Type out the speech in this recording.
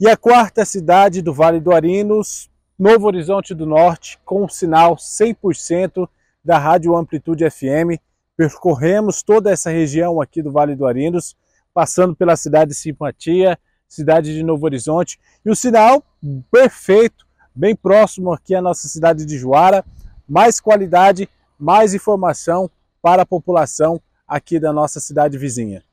E a quarta cidade do Vale do Arinos, Novo Horizonte do Norte, com o sinal 100% da Rádio Amplitude FM. Percorremos toda essa região aqui do Vale do Arinos, passando pela cidade de Simpatia, cidade de Novo Horizonte. E o sinal perfeito, bem próximo aqui à nossa cidade de Juara. Mais qualidade, mais informação para a população aqui da nossa cidade vizinha.